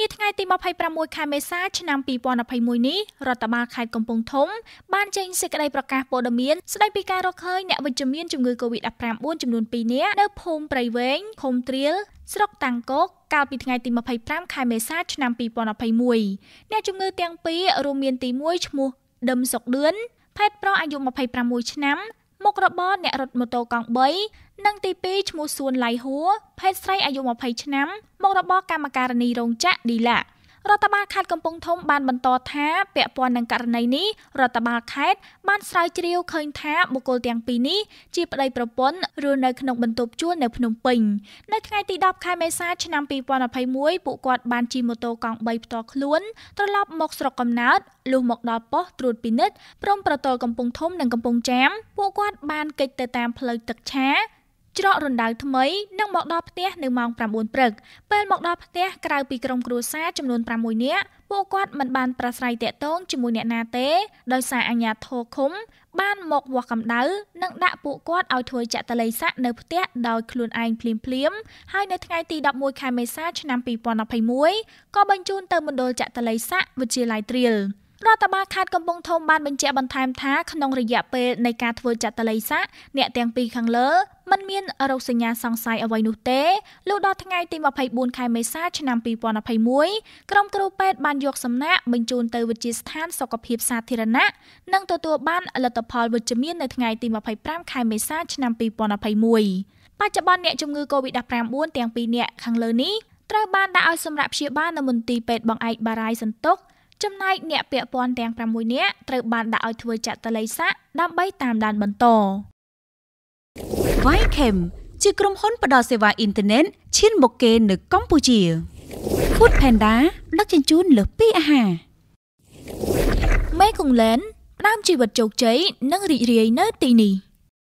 នាថ្ងៃទី26ខែមេសាឆ្នាំ2021នេះរដ្ឋបាលខេត្តកំពង់ធំបានចេញសេចក្តីប្រកាសព័ត៌មានស្តីពីការរកឃើញអ្នកវិជ្ជមានជំងឺ Covid-19 ចំនួន2នាក់នៅភូមិព្រៃវែងឃុំត្រៀលស្រុកតាំងកកកាលពីថ្ងៃទី25ខែមេសាឆ្នាំ2021អ្នកជំងឺទាំងពីររួមមានទី1ឈ្មោះដឹមសុកដឿនផេតប្រុសអាយុ26ឆ្នាំមុខរបរអ្នករត់ម៉ូតូកង់3និងទី2ឈ្មោះសួនឡៃហួរភេទស្រីអាយុ20ឆ្នាំមុខរបរកម្មការិនីរោងចក្រឌីឡារដ្ឋបាលខេត្តកំពង់ធំបានបន្តថាពាក់ព័ន្ធនឹងករណីនេះរដ្ឋបាលខេត្តបានស្រាវជ្រាវឃើញថាបុគ្គលទាំងពីរនេះជាប្តីប្រពន្ធរស់នៅក្នុងបន្ទប់ជួលនៅភ្នំពេញនៅថ្ងៃទី10ខែមេសាឆ្នាំ2021ពួកគាត់ បានជិះម៉ូតូកង់3ផ្ទាល់ខ្លួនត្រឡប់មកស្រុកកំណើតលុះមកដល់ប៉ុស្តិ៍ត្រួតពិនិត្យព្រមប្រទល់កំពង់ធំនិងកំពង់ចាមពួកគាត់បានគេចទៅតាមផ្លូវទឹកឆាច្រករណ្ដៅថ្មីនិងមកដល់ផ្ទះនៅម៉ោង9ព្រឹកពេលមកដល់ផ្ទះក្រៅពីក្រុមគ្រួសារចំនួន6នាក់ពួកគាត់មិនបានប្រស្រ័យទាក់ទងជាមួយអ្នកណាទេដោយសារអាជ្ញាធរឃុំ បានមកវាស់កម្ដៅនិងដាក់ពួកគាត់ឲ្យធ្វើចាក់តល័យស័កនៅផ្ទះដោយខ្លួនឯងភ្លាមៗហើយនៅថ្ងៃទី11ខែមេសា ឆ្នាំ2021ក៏បញ្ជូនទៅមណ្ឌលចាក់តល័យស័កវិទ្យាល័យត្រៀល។រដ្ឋបាលខេត្តកំពង់ធំបានបញ្ជាក់បន្ថែមថាក្នុងរយៈពេលនៃការធ្វើចាត់តល័យសាក់អ្នកទាំងពីរខាងលើមិនមានរោគសញ្ញាសង្ស័យអ្វីនោះទេលុះដល់ថ្ងៃទី24ខែមេសាឆ្នាំ2021ក្រុមគ្រូពេទ្យបានយកសំណាក់បញ្ជូនទៅវិទ្យាស្ថានសុខភាពសាធារណៈនិងទទួលបានលទ្ធផលវិជ្ជមាននៅថ្ងៃទី25ខែមេសាឆ្នាំ2021បច្ចុប្បន្នអ្នកជំងឺ Covid-19 ទាំងពីរនាក់ខាងលើនេះត្រូវបានដាក់ឲ្យសម្រាប់ព្យាបាលនៅមន្ទីរពេទ្យបង្អែកបារាយសន្ទុកចំណែកអ្នកពាក់ព័ន្ធទាំង6នាក់ត្រូវបានដាក់ឲ្យធ្វើចាក់តល័យសាក់ដើម្បីតាមដានបន្ត Ycam ជាក្រុមហ៊ុន ផ្ដល់សេវាអ៊ីនធឺណិតឈានមកគេ នៅកម្ពុជា Food Panda ដឹកជញ្ជូនលើសពីអាហារ Mekonglen ផ្ដើមជីវិតជោគជ័យនិងរីករាយនៅទីនេះ